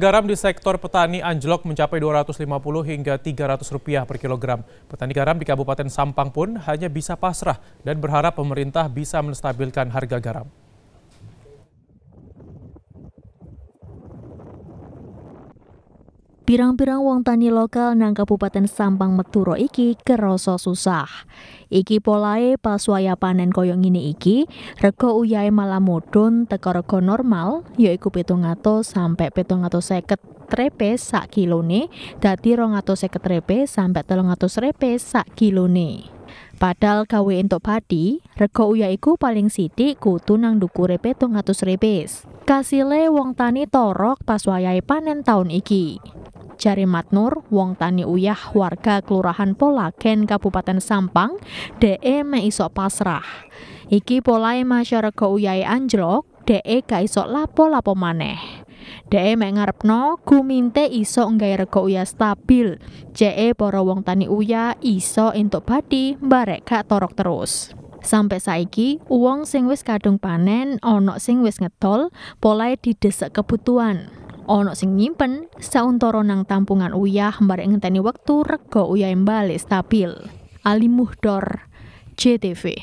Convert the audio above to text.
Garam di sektor petani anjlok mencapai 250 hingga 300 rupiah per kilogram. Petani garam di Kabupaten Sampang pun hanya bisa pasrah dan berharap pemerintah bisa menstabilkan harga garam. Pirang-pirang wong tani lokal nang Kabupaten Sampang Meturo iki kerasa susah. Iki polae pas waya panen koyo ngene iki, rego uyahe malah mudhun teko rego normal yaiku 700 sampai 750 repe sak kilone dadi 250 repe sampai 300 repe sak kilone. Padahal gawe entuk padi, rego uya iku paling sithik kudu nang dukure 700 repes. Kasile wong tani torok pas wayahe panen tahun iki jari Matnur, wong tani uyah warga Kelurahan Pola Ken, Kabupaten Sampang, DE meisok pasrah. Iki polai masyarakat uyai anjlok, DE Kaisok lapo-lapo maneh. DE no, ngarepno guminte iso nggawe rego uya stabil. CE para wong tani uya iso entuk badi mbarek gak torok terus. Sampai saiki, uang sing wis kadung panen, onok sing wis ngetol, polai didesek kebutuhan. Ono sing nyimpen sauntoro nang tampungan uyah mbarek ngenteni wektu rega uyah balik stabil. Ali Muhdor, JTV.